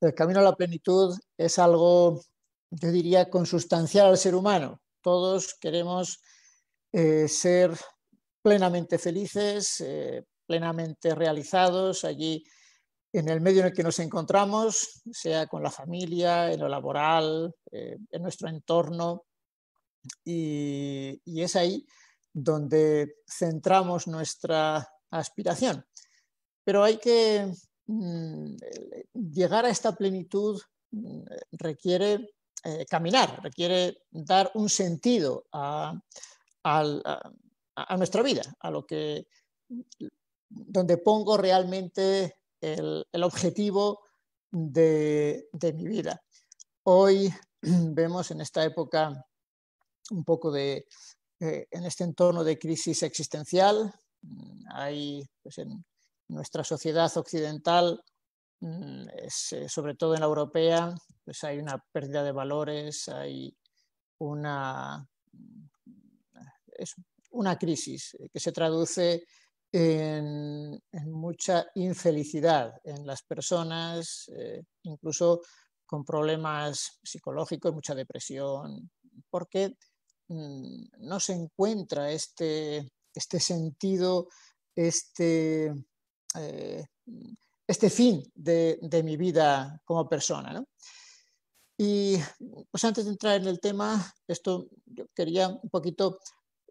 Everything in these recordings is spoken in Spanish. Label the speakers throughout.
Speaker 1: El camino a la plenitud es algo, yo diría, consustancial al ser humano. Todos queremos eh, ser plenamente felices, eh, plenamente realizados allí en el medio en el que nos encontramos, sea con la familia, en lo laboral, eh, en nuestro entorno. y, es ahí donde centramos nuestra aspiración. Pero hay que Mm, eh, llegar a esta plenitud mm, requiere eh, caminar, requiere dar un sentido a, nuestra vida, a lo que donde pongo realmente el, objetivo de, mi vida. Hoy vemos en esta época un poco de, eh, en este entorno de crisis existencial, mm, hay pues en, nuestra sociedad occidental, mm, eh, sobre todo en la europea, pues hay una pérdida de valores, hay una, mm, es una crisis eh, que se traduce en, mucha infelicidad en las personas, eh, incluso con problemas psicológicos, mucha depresión, porque mm, no se encuentra este, este sentido, este, eh, este fin de, mi vida como persona. Y pues antes de entrar en el tema, esto yo quería un poquito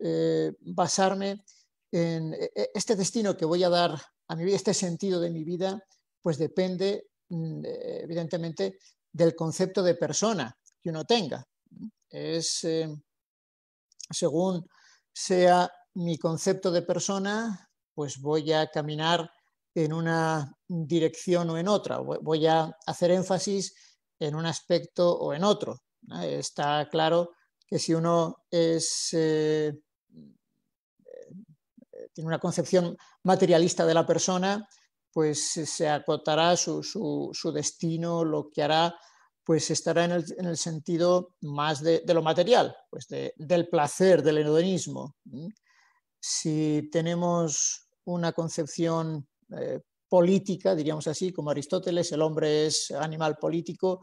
Speaker 1: eh, basarme en e, e, este destino que voy a dar a mi vida, este sentido de mi vida, pues depende mm, e, evidentemente del concepto de persona que uno tenga. Es eh, según sea mi concepto de persona, pues voy a caminar en una dirección o en otra. Voy a hacer énfasis en un aspecto o en otro. Está claro que si uno es, eh, eh, tiene una concepción materialista de la persona, pues se acotará su, destino, lo que hará, pues estará en el, sentido más de, lo material, pues del placer, del hedonismo. Si tenemos una concepción eh, política, diríamos así, como Aristóteles, el hombre es animal político,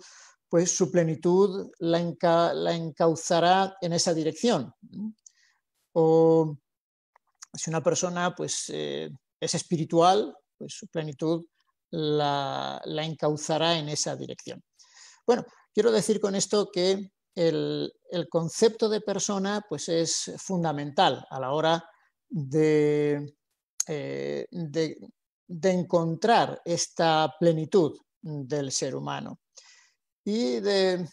Speaker 1: pues su plenitud la, encauzará en esa dirección. O si una persona pues, eh, es espiritual, pues su plenitud la, encauzará en esa dirección. Bueno, quiero decir con esto que el, concepto de persona pues, es fundamental a la hora de, eh, de encontrar esta plenitud del ser humano. Y de eh,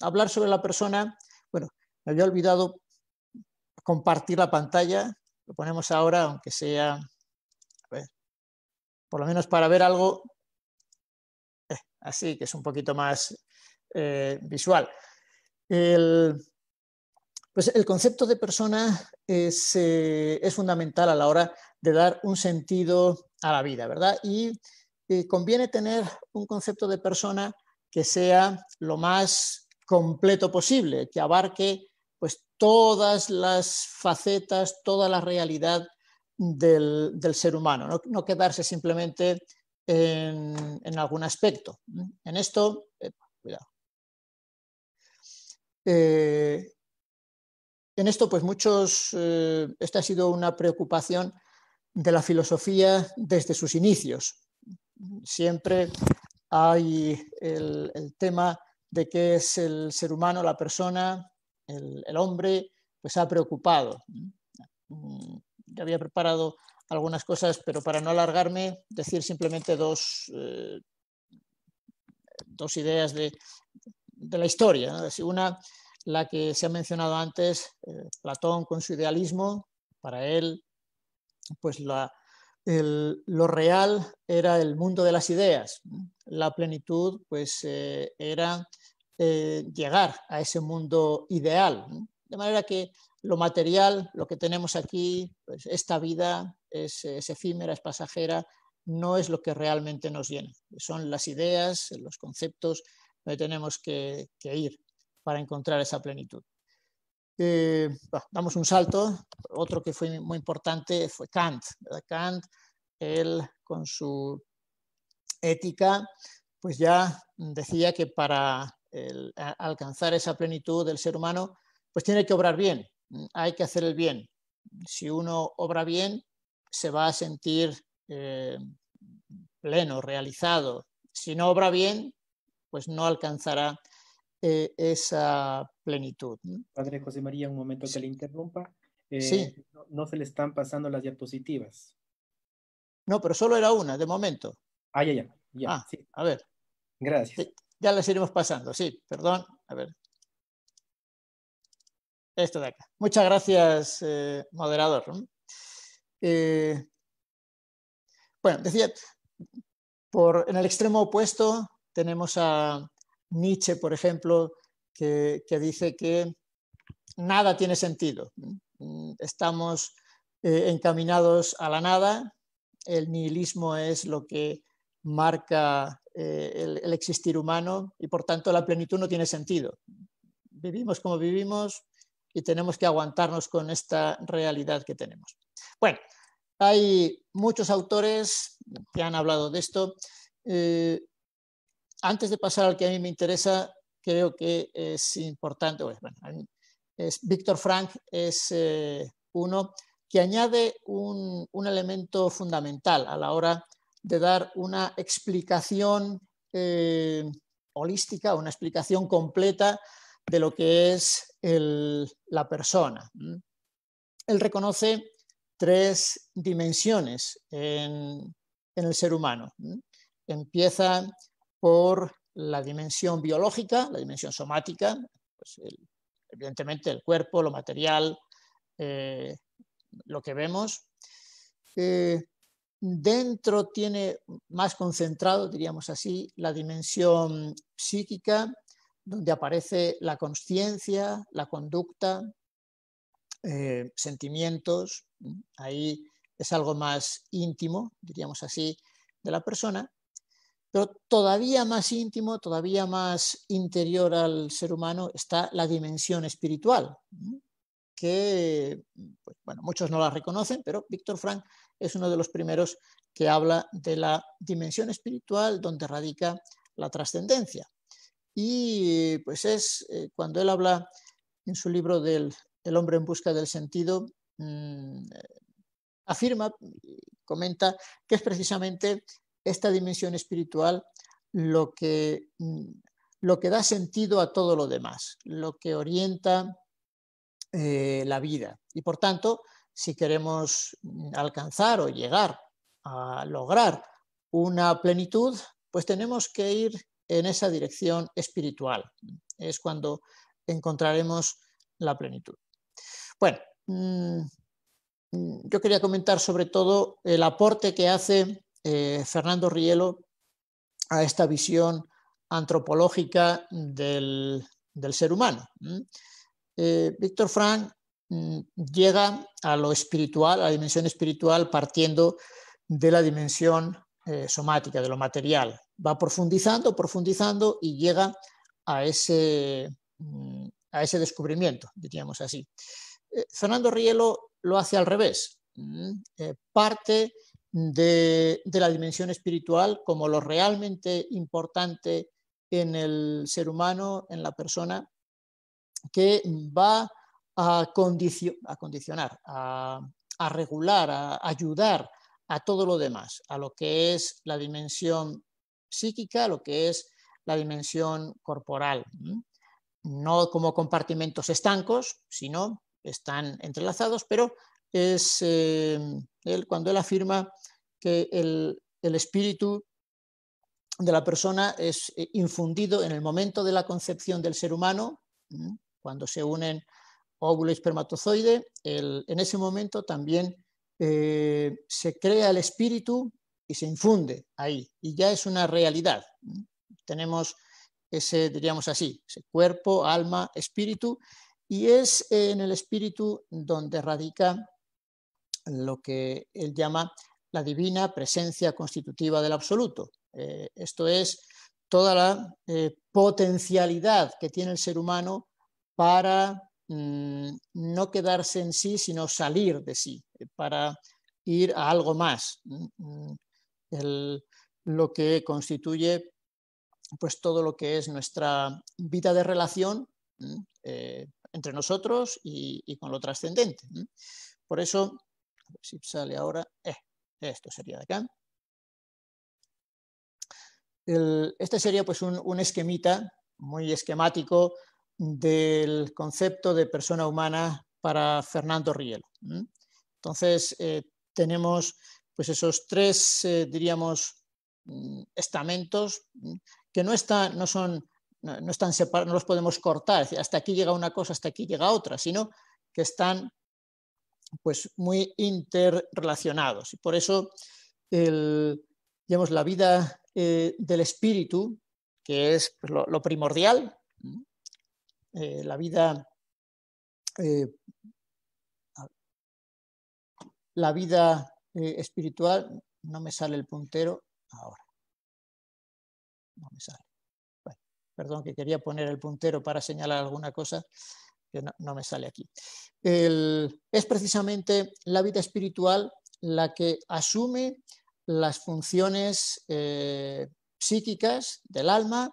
Speaker 1: hablar sobre la persona, bueno, me había olvidado compartir la pantalla, lo ponemos ahora, aunque sea, a ver, por lo menos para ver algo eh, así, que es un poquito más eh, visual. El, pues el concepto de persona es, es fundamental a la hora de dar un sentido a la vida, ¿verdad? Y, conviene tener un concepto de persona que sea lo más completo posible, que abarque pues todas las facetas, toda la realidad del, ser humano, no, quedarse simplemente en, algún aspecto. En esto, eh, cuidado. Eh, en esto, pues muchos, eh, esta ha sido una preocupación de la filosofía desde sus inicios. Siempre hay el, tema de qué es el ser humano, la persona, el, hombre, pues ha preocupado. Mm, ya había preparado algunas cosas, pero para no alargarme, decir simplemente dos, eh, dos ideas de, la historia. Una, la que se ha mencionado antes, eh, Platón con su idealismo, para él pues lo real era el mundo de las ideas, la plenitud pues eh, era eh, llegar a ese mundo ideal. De manera que lo material, lo que tenemos aquí, pues, esta vida es, efímera, es pasajera, no es lo que realmente nos llena. Son las ideas, los conceptos donde tenemos que ir para encontrar esa plenitud. Eh, damos un salto. Otro que fue muy importante fue Kant. Kant, él con su ética, pues ya decía que para alcanzar esa plenitud del ser humano, pues tiene que obrar bien, mm, hay que hacer el bien. Si uno obra bien, se va a sentir eh, pleno, realizado. Si no obra bien, pues no alcanzará eh, esa plenitud. Padre José María, un momento que le interrumpa. Eh, sí. No, se le están pasando las diapositivas. No, pero solo era una, de momento. Ah, ya, ya. ah, sí. A ver. Gracias. ya las iremos pasando, sí, perdón. A ver. Esto de acá. Muchas gracias, eh, moderador. bueno, decía, por, en el extremo opuesto tenemos a Nietzsche, por ejemplo, que, dice que nada tiene sentido. Estamos eh, encaminados a la nada, el nihilismo es lo que marca eh, el, existir humano y por tanto la plenitud no tiene sentido. Vivimos como vivimos y tenemos que aguantarnos con esta realidad que tenemos. Bueno, hay muchos autores que han hablado de esto. Eh, antes de pasar al que a mí me interesa, creo que es importante, es, Víctor Frank es eh, uno que añade un, elemento fundamental a la hora de dar una explicación eh, holística, una explicación completa de lo que es la persona. Él reconoce tres dimensiones en, en el ser humano. Empieza por la dimensión biológica, la dimensión somática, pues, evidentemente el cuerpo, lo material, eh, lo que vemos. Eh, dentro tiene más concentrado, diríamos así, la dimensión psíquica, donde aparece la conciencia, la conducta, eh, sentimientos, ahí es algo más íntimo, diríamos así, de la persona, pero todavía más íntimo, todavía más interior al ser humano está la dimensión espiritual, que pues, bueno, muchos no la reconocen, pero Víctor Frank es uno de los primeros que habla de la dimensión espiritual donde radica la trascendencia. Y pues es eh, cuando él habla en su libro del El hombre en busca del sentido, mm, eh, afirma afirma, comenta que es precisamente esta dimensión espiritual lo que, mm, lo que da sentido a todo lo demás, lo que orienta eh, la vida. Y por tanto, si queremos mm, alcanzar o llegar a lograr una plenitud, pues tenemos que ir en esa dirección espiritual. Es cuando encontraremos la plenitud. Bueno, mm, yo quería comentar sobre todo el aporte que hace eh, Fernando Rielo a esta visión antropológica del, ser humano. Eh, Víctor Frank mm, llega a lo espiritual, a la dimensión espiritual, partiendo de la dimensión eh, somática, de lo material. Va profundizando, profundizando y llega a ese, mm, a ese descubrimiento, diríamos así. Fernando Rielo lo hace al revés. parte de, la dimensión espiritual como lo realmente importante en el ser humano, en la persona, que va a, a condicionar, a, regular, a ayudar a todo lo demás, a lo que es la dimensión psíquica, a lo que es la dimensión corporal. No como compartimentos estancos, sino están entrelazados, pero es, eh, cuando él afirma que el, espíritu de la persona es eh, infundido en el momento de la concepción del ser humano, cuando se unen óvulo y espermatozoide, en ese momento también eh, se crea el espíritu y se infunde ahí, y ya es una realidad. Tenemos ese, diríamos así, ese cuerpo, alma, espíritu, y es en el espíritu donde radica lo que él llama la divina presencia constitutiva del absoluto. Eh, esto es toda la eh, potencialidad que tiene el ser humano para mm, no quedarse en sí, sino salir de sí, eh, para ir a algo más. Mm, lo que constituye pues todo lo que es nuestra vida de relación entre nosotros y, y, con lo trascendente. Por eso si sale ahora, eh, esto sería de acá. este sería pues un, esquemita muy esquemático del concepto de persona humana para Fernando Rielo. Entonces, eh, tenemos pues esos tres, eh, diríamos, mm, estamentos que no, son no, están separados, no los podemos cortar, hasta aquí llega una cosa, hasta aquí llega otra, sino que están pues muy interrelacionados. Y por eso el, digamos, la vida eh, del espíritu, que es pues, lo, primordial, eh, la vida... Eh, la vida espiritual, no me sale el puntero ahora. No me sale. perdón que quería poner el puntero para señalar alguna cosa no, me sale aquí. es precisamente la vida espiritual la que asume las funciones eh, psíquicas del alma,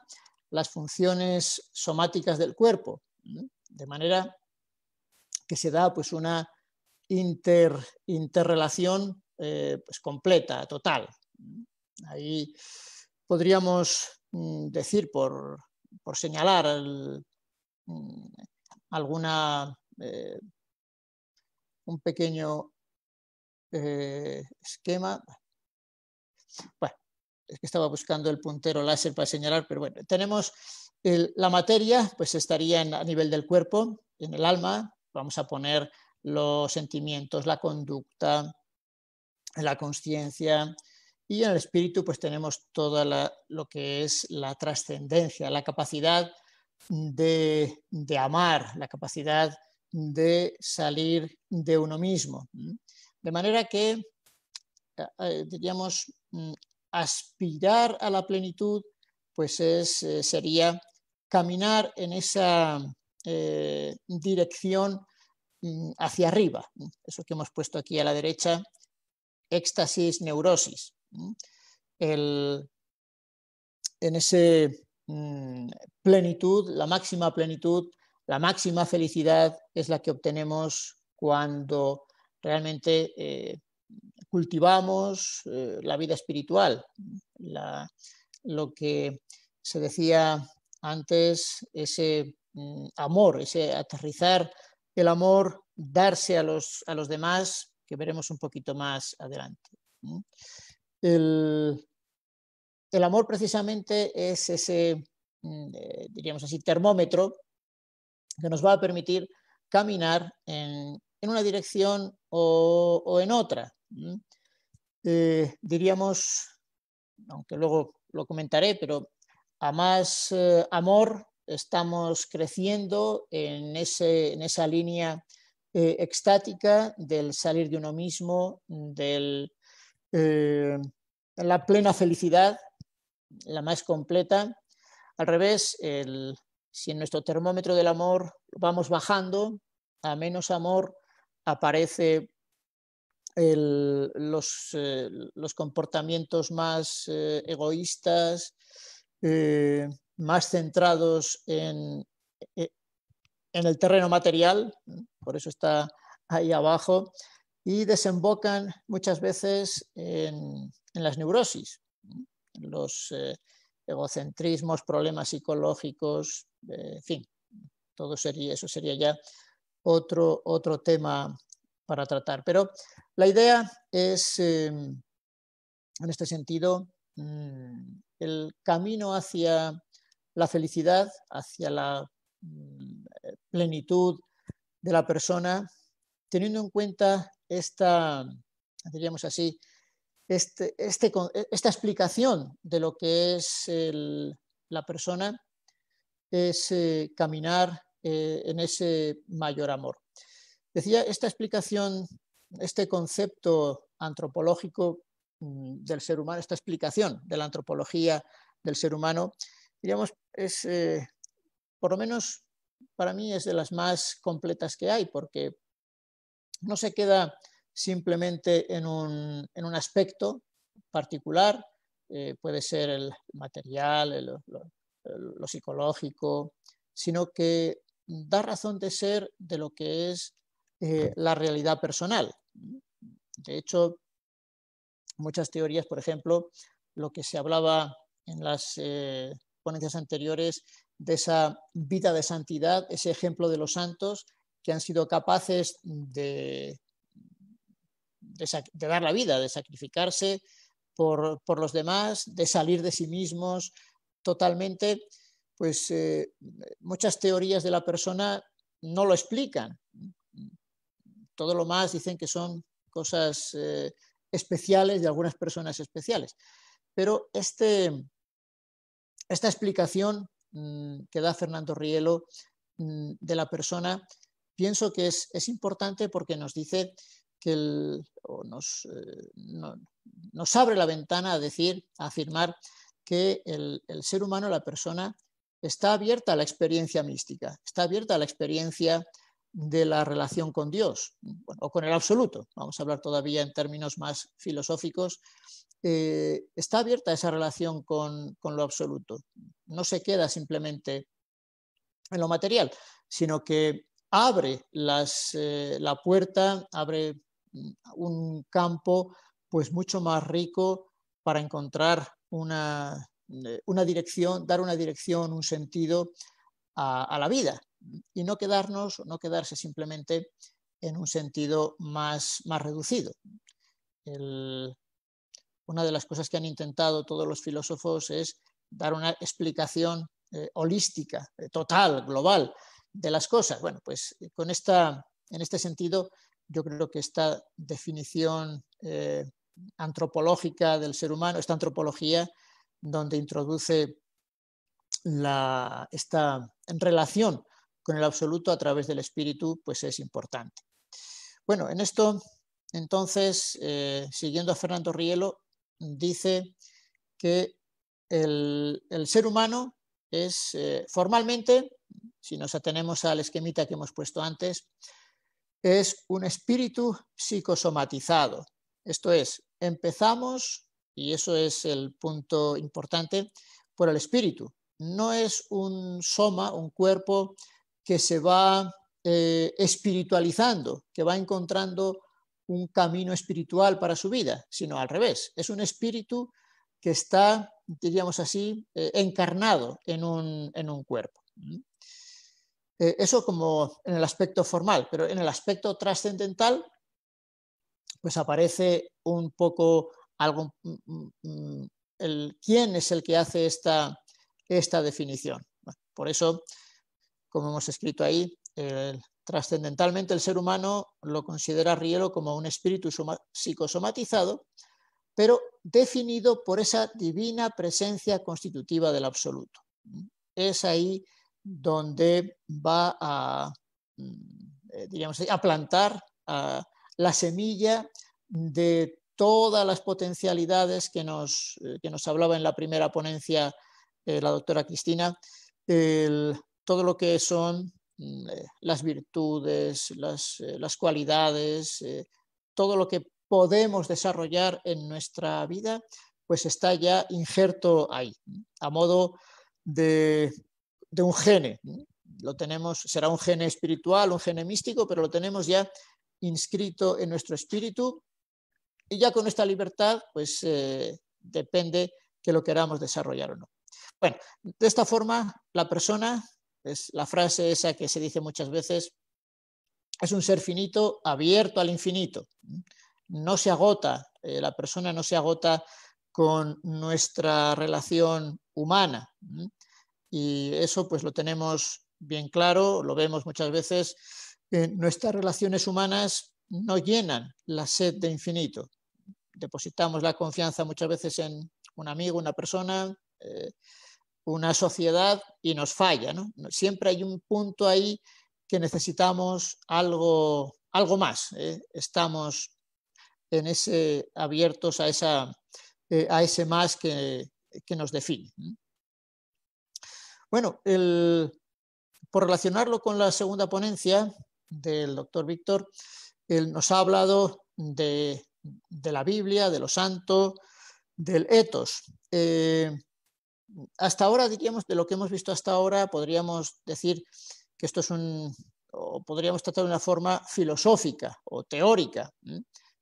Speaker 1: las funciones somáticas del cuerpo, de manera que se da pues, una interrelación eh, pues, completa, total. Ahí podríamos mm, decir, por, señalar el, alguna, eh, un pequeño eh, esquema. Bueno, es que estaba buscando el puntero láser para señalar, pero bueno, tenemos la materia, pues estaría en, a nivel del cuerpo, en el alma, vamos a poner los sentimientos, la conducta, la conciencia, y en el espíritu pues tenemos toda lo que es la trascendencia, la capacidad de, amar, la capacidad de salir de uno mismo. De manera que, eh, eh, diríamos, mm, aspirar a la plenitud, pues es, eh, sería caminar en esa dirección mm, hacia arriba. Eso que hemos puesto aquí a la derecha, éxtasis, neurosis. en ese Mm, plenitud, la máxima plenitud, la máxima felicidad es la que obtenemos cuando realmente eh, cultivamos eh, la vida espiritual. lo que se decía antes, ese mm, amor, ese aterrizar el amor, darse a los, a los demás, que veremos un poquito más adelante. El, el amor precisamente es ese, mm, eh, diríamos así, termómetro que nos va a permitir caminar en, una dirección o, en otra. Eh, diríamos, aunque luego lo comentaré, pero a más eh, amor estamos creciendo en, en esa línea extática del salir de uno mismo, del, de la plena felicidad la más completa. Al revés, si en nuestro termómetro del amor vamos bajando, a menos amor aparece eh, los, comportamientos más eh, egoístas, eh, más centrados en, en, el terreno material, por eso está ahí abajo, y desembocan muchas veces en las neurosis los eh, egocentrismos, problemas psicológicos, eh, en fin, todo sería, eso sería ya otro, otro tema para tratar. Pero la idea es, eh, en este sentido, mm, el camino hacia la felicidad, hacia la mm, plenitud de la persona, teniendo en cuenta esta, diríamos así, este, este e, esta explicación de lo que es la persona es eh, caminar eh, en ese mayor amor. Decía, esta explicación, este concepto antropológico mm, del ser humano, esta explicación de la antropología del ser humano, diríamos, es, eh, por lo menos para mí, es de las más completas que hay, porque no se queda simplemente en un, aspecto particular, eh, puede ser el material, lo, psicológico, sino que da razón de ser de lo que es eh, la realidad personal. De hecho, muchas teorías, por ejemplo, lo que se hablaba en las eh, ponencias anteriores de esa vida de santidad, ese ejemplo de los santos que han sido capaces de, de, dar la vida, de sacrificarse por, los demás, de salir de sí mismos totalmente, pues eh, muchas teorías de la persona no lo explican. Todo lo más dicen que son cosas eh, especiales de algunas personas especiales. Pero este, esta explicación mm, que da Fernando Rielo mm, de la persona, pienso que es, es importante porque nos dice que eh, nos, abre la ventana a decir, a afirmar que el, ser humano, la persona, está abierta a la experiencia mística, está abierta a la experiencia de la relación con Dios o con el absoluto. Vamos a hablar todavía en términos más filosóficos. Eh, está abierta esa relación con, lo absoluto. No se queda simplemente en lo material, sino que abre eh, la puerta, abre un campo pues mucho más rico para encontrar una, eh, dirección, dar una dirección, un sentido a, la vida y no quedarnos, no quedarse simplemente en un sentido más, más reducido. una de las cosas que han intentado todos los filósofos es dar una explicación eh, holística, eh, total, global de las cosas. Bueno, pues con esta, en este sentido, yo creo que esta definición eh, antropológica del ser humano, esta antropología donde introduce la, esta relación con el absoluto a través del espíritu, pues es importante. Bueno, en esto, entonces, eh, siguiendo a Fernando Rielo, dice que el, ser humano es eh, formalmente, si nos atenemos al esquemita que hemos puesto antes, es un espíritu psicosomatizado. Esto es, empezamos, y eso es el punto importante, por el espíritu. No es un soma, un cuerpo que se va eh, espiritualizando, que va encontrando un camino espiritual para su vida, sino al revés. Es un espíritu que está, diríamos así, eh, encarnado en un, en un cuerpo. Eh, eso como en el aspecto formal, pero en el aspecto trascendental, pues aparece un poco algo, mm, mm, mm, el, quién es el que hace esta, definición. por eso, como hemos escrito ahí, trascendentalmente el ser humano lo considera Rielo como un espíritu psicosomatizado, pero definido por esa divina presencia constitutiva del absoluto. Es ahí donde va a, mm, eh, a plantar la semilla de todas las potencialidades que nos, eh, nos hablaba en la primera ponencia eh, la doctora Cristina, todo lo que son mm, las virtudes, las, las cualidades, todo lo que podemos desarrollar en nuestra vida, pues está ya injerto ahí, a modo de de un gene. Lo tenemos, será un gene espiritual, un gene místico, pero lo tenemos ya inscrito en nuestro espíritu y ya con esta libertad, pues eh, depende que lo queramos desarrollar o no. Bueno, de esta forma, la persona, es la frase esa que se dice muchas veces, es un ser finito abierto al infinito. No se agota, eh, la persona no se agota con nuestra relación humana. Y eso pues lo tenemos bien claro, lo vemos muchas veces. Eh, nuestras relaciones humanas no llenan la sed de infinito. Depositamos la confianza muchas veces en un amigo, una persona, eh, una sociedad y nos falla. Siempre hay un punto ahí que necesitamos algo, algo más. ¿eh? Estamos en ese, abiertos a, esa, a ese más que, que, nos define. Bueno, por relacionarlo con la segunda ponencia del doctor Víctor, él nos ha hablado de, la Biblia, de lo santo, del etos. Eh, hasta ahora, diríamos, de lo que hemos visto hasta ahora, podríamos decir que esto es un, o podríamos tratar de una forma filosófica o teórica,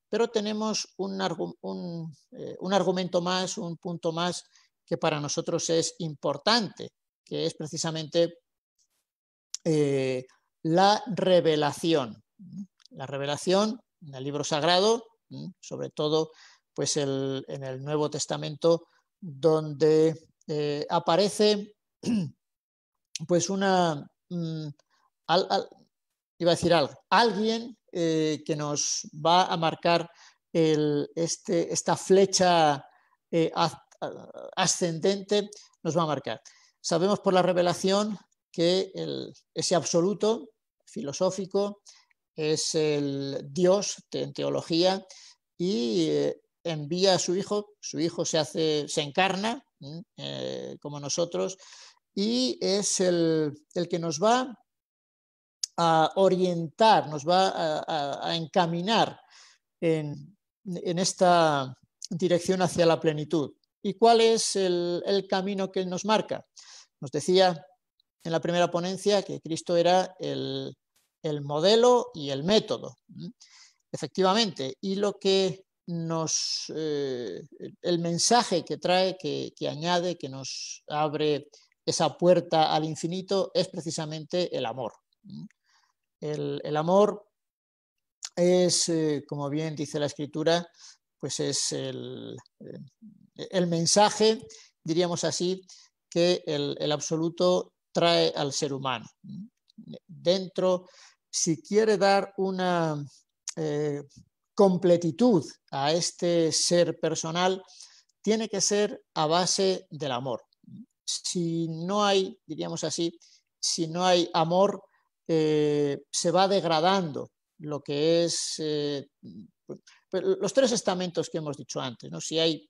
Speaker 1: pero tenemos eh, un, argumento más, un punto más que para nosotros es importante que es precisamente eh, la revelación. La revelación en el libro sagrado, sobre todo pues en el Nuevo Testamento, donde eh, aparece pues una... Mm, iba a decir algo, alguien eh, que nos va a marcar este, esta flecha ascendente, nos va a marcar. Sabemos por la revelación que ese absoluto filosófico es el Dios en teología y eh, envía a su hijo, su hijo se hace, se encarna eh, como nosotros y es el, que nos va a orientar, nos va a, encaminar en, esta dirección hacia la plenitud. ¿Y cuál es el, el camino que nos marca? Nos decía en la primera ponencia que Cristo era el, modelo y el método. Efectivamente, y lo que nos, eh, el mensaje que trae, que, añade, que nos abre esa puerta al infinito es precisamente el amor. El, amor es, eh, como bien dice la escritura, pues es el, eh, el mensaje, diríamos así, que el, absoluto trae al ser humano. Dentro, si quiere dar una eh, completitud a este ser personal, tiene que ser a base del amor. Si no hay, diríamos así, si no hay amor, eh, se va degradando lo que es eh, pues, los tres estamentos que hemos dicho antes. ¿no? Si hay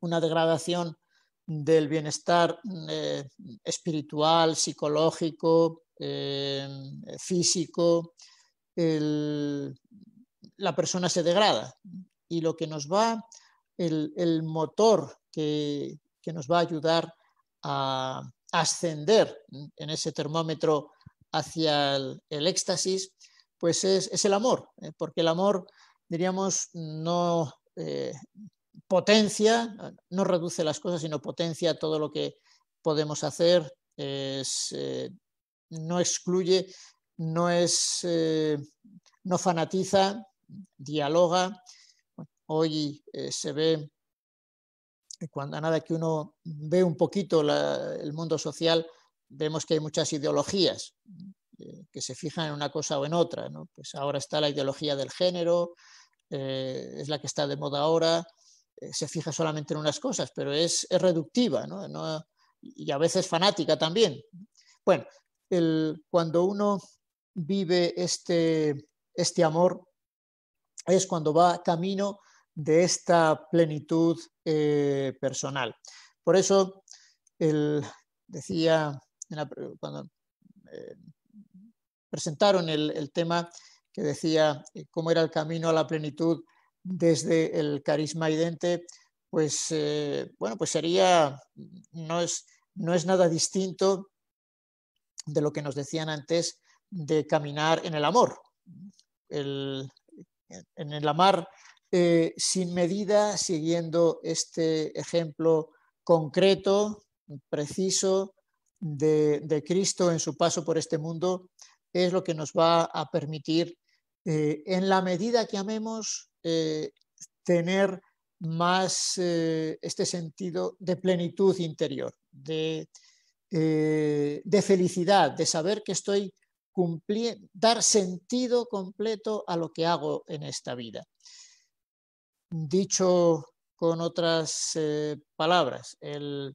Speaker 1: una degradación del bienestar eh, espiritual, psicológico, eh, físico, la persona se degrada. Y lo que nos va, el, motor que, nos va a ayudar a ascender en ese termómetro hacia el, éxtasis, pues es, el amor, eh, porque el amor, diríamos, no potencia, no reduce las cosas, sino potencia todo lo que podemos hacer, eh, no excluye, no, es, eh, no fanatiza, dialoga. Hoy eh, se ve, cuando a nada que uno ve un poquito el mundo social, vemos que hay muchas ideologías que se fijan en una cosa o en otra. Pues ahora está la ideología del género, es la que está de moda ahora, eh, se fija solamente en unas cosas, pero es, reductiva ¿no? y a veces fanática también. Bueno, el, cuando uno vive este, este amor es cuando va camino de esta plenitud eh, personal. Por eso, el, decía cuando eh, presentaron el, tema que decía cómo era el camino a la plenitud desde el carisma idente, pues eh, bueno, pues sería, no es, nada distinto de lo que nos decían antes de caminar en el amor. en el amar eh, sin medida, siguiendo este ejemplo concreto, preciso, de, Cristo en su paso por este mundo, es lo que nos va a permitir, eh, en la medida que amemos, eh, tener más eh, este sentido de plenitud interior, de, eh, de felicidad, de saber que estoy cumpliendo, dar sentido completo a lo que hago en esta vida. Dicho con otras palabras, el,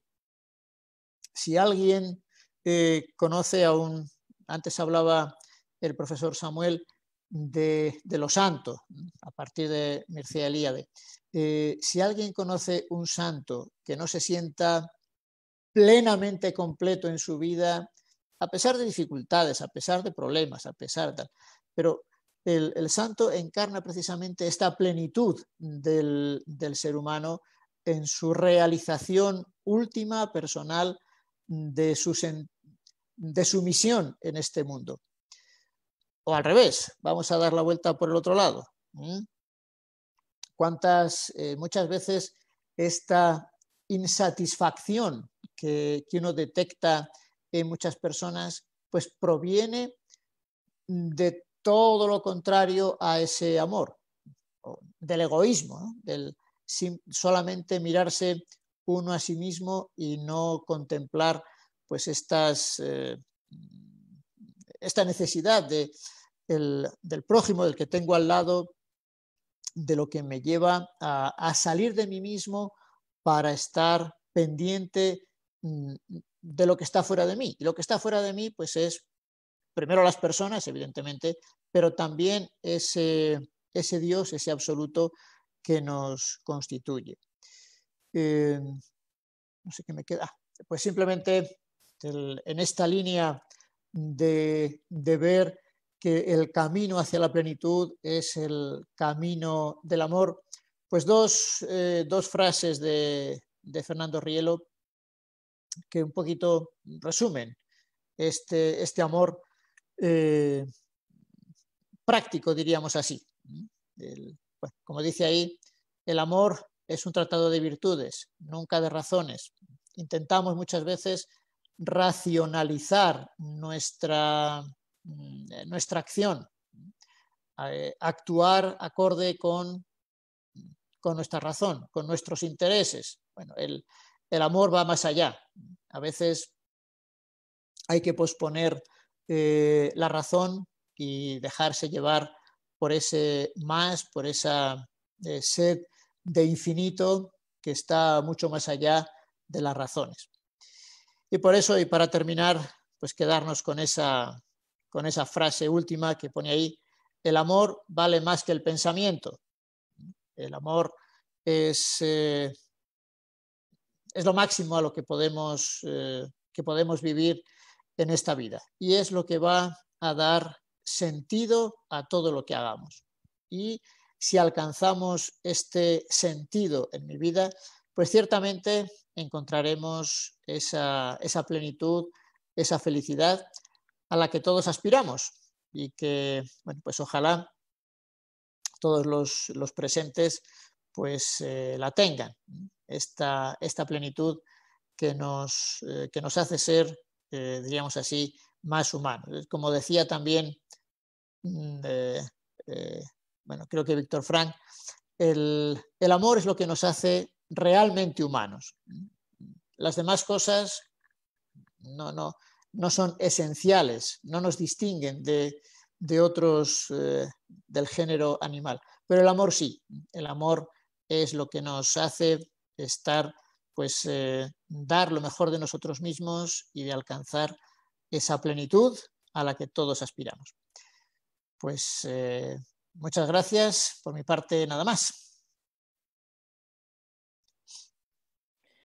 Speaker 1: si alguien conoce a un, antes hablaba el profesor Samuel, de, los santos, a partir de Mircea Eliade. Eh, si alguien conoce un santo que no se sienta plenamente completo en su vida, a pesar de dificultades, a pesar de problemas, a pesar de pero el, santo encarna precisamente esta plenitud del, ser humano en su realización última, personal, de su misión en este mundo. O al revés, vamos a dar la vuelta por el otro lado. Cuántas, eh, muchas veces esta insatisfacción que, que, uno detecta en muchas personas, pues proviene de todo lo contrario a ese amor, del egoísmo, del solamente mirarse uno a sí mismo y no contemplar pues estas eh, esta necesidad de, del prójimo, del que tengo al lado, de lo que me lleva a, salir de mí mismo para estar pendiente mm, de lo que está fuera de mí. Y lo que está fuera de mí, pues es primero las personas, evidentemente, pero también ese, ese Dios, ese absoluto que nos constituye. Eh, no sé qué me queda. Pues simplemente en esta línea de, ver que el camino hacia la plenitud es el camino del amor, pues dos, eh, frases de, Fernando Rielo que un poquito resumen este, este amor eh, práctico, diríamos así. como dice ahí, el amor es un tratado de virtudes, nunca de razones. Intentamos muchas veces racionalizar nuestra, mm, nuestra acción, eh, actuar acorde con, con, nuestra razón, con nuestros intereses. Bueno, el, el, amor va más allá. A veces hay que posponer eh, la razón y dejarse llevar por ese más, por esa eh, sed de infinito que está mucho más allá de las razones. Y por eso, y para terminar, pues quedarnos con esa, con esa frase última que pone ahí, el amor vale más que el pensamiento. El amor es, eh, es lo máximo a lo que podemos, eh, que podemos vivir en esta vida y es lo que va a dar sentido a todo lo que hagamos. Y si alcanzamos este sentido en mi vida, pues ciertamente encontraremos esa, plenitud, esa felicidad a la que todos aspiramos y que, bueno, pues ojalá todos los, presentes pues eh, la tengan, esta, esta plenitud que nos, eh, que nos hace ser, eh, diríamos así, más humanos. Como decía también, mm, bueno, creo que Víctor Frank, el, el amor es lo que nos hace realmente humanos. Las demás cosas no, no, no son esenciales, no nos distinguen de, de otros eh, del género animal. Pero el amor sí, el amor es lo que nos hace estar, pues, eh, dar lo mejor de nosotros mismos y de alcanzar esa plenitud a la que todos aspiramos. Pues eh, muchas gracias. Por mi parte, nada más.